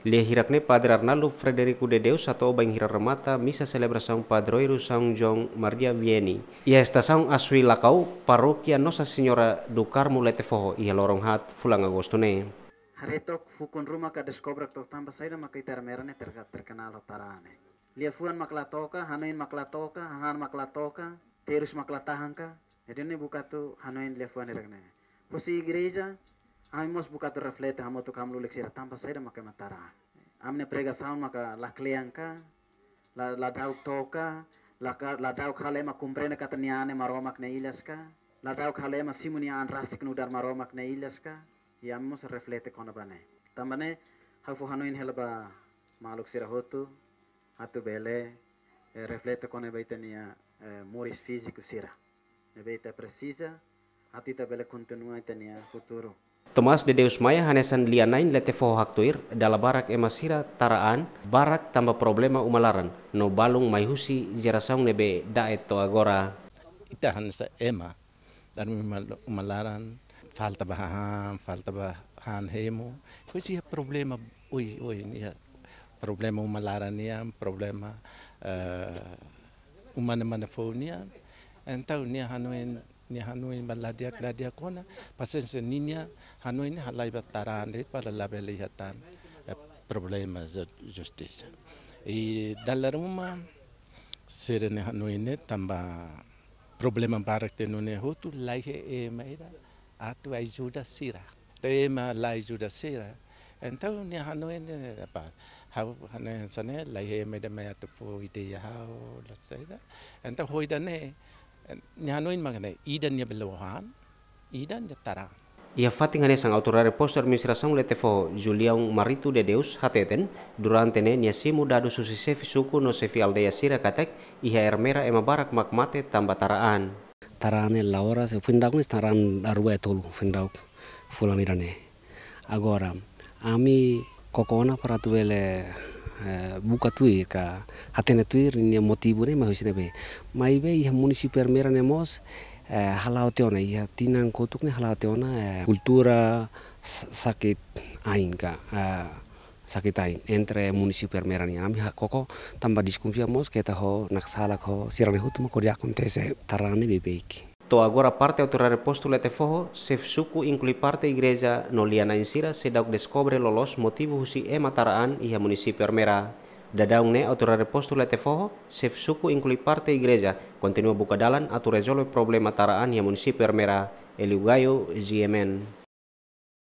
Lia hirakne padre Arnaldo Frederico de Deus atau bang hirar remata misa celebração padroeiro saung jong Maria Vieni. Ia saung asui lakau parokia Nosa Senyora do Carmo Letefoho ia lorong hat fulang agostone. Haretok fukun rumah ka deskobra to tamba saida makaitar merane terga terkenal tarane. Lia fuan maklatoka, hanoin maklatoka, han maklatoka, terus maklatahan ka. Jadi ne buka tu hanoin lia fuan Pusi gereja, Amimos buka terreflete hamo tu kamu lulik sira tanpa saya makai matara. Amne prega sound maka la la la dau toka, la la dau khale ma kumbrene kataniane maromak ne ilaska, la dau khale ma an rasik nu dar maromak ne ilaska. Yamos reflete kona bane. Tambane hafu hanuin helba maluk sira hotu, hatu bele reflete kona baitania moris fisiku sira. Ebeita precisa, atita bele continua tenia futuro. Tomas Dedeus Maya hanesan lianain letefo haktuir dala barak emasira taraan barak tambah problema umalaran no balung husi Jerasaung nebe daet to agora ita hanesa ema dan umalaran falta bahan falta bahan hemo kusi problema oi oi niya problema umalaran Nia problema uh, eh, umane manefonia entau Nia hanuin ni hanuin baladia kladia kona pasen se ninia pasense niña hanuin halaiba tarande para la hatan problema de justicia y dalaruma ser serene hanuine tamba problema barak tenune hotu laihe e maira atu ajuda sira tema la ajuda sira então ni hanuine para pa how hane sane laihe me de me atu fo ite ya hau let's say that enta hoi da ne ñanoin magane idan ya belohan idan jatara ya tarang Ia fatingane sang autorare posto administração letefo Julião Marito de Deus hateten durante ne simu dadu susi sefi suku no sefi sira katek iha ermera ema barak makmate tamba taraan. Tarane laora se findauk ni taran arua e findauk fulanirane. Agora, ami kokona para tuele buka tuir ka hatene tuir ni motivo ne mahu sine be mai be iha municipio armera ne mos eh, halau teona iha tinang kotuk ne halau teona eh, kultura sakit ain ka eh, sakit ain entre municipio armera ni ami koko tamba diskumpia mos keta ho naksalak ho sirane hutuma kodiakon tese tarane beiki To agora parte ao tirar te foho, se fsuku inclui parte igreja noliana liana insira se descobre lolos motivo husi e mataraan ia município Armera. Dadaung ne autorar posto te foho, se fsuku inclui parte igreja, continua buka dalan atu rezolve problema taraan ia município Armera. Eliugayo, GMN.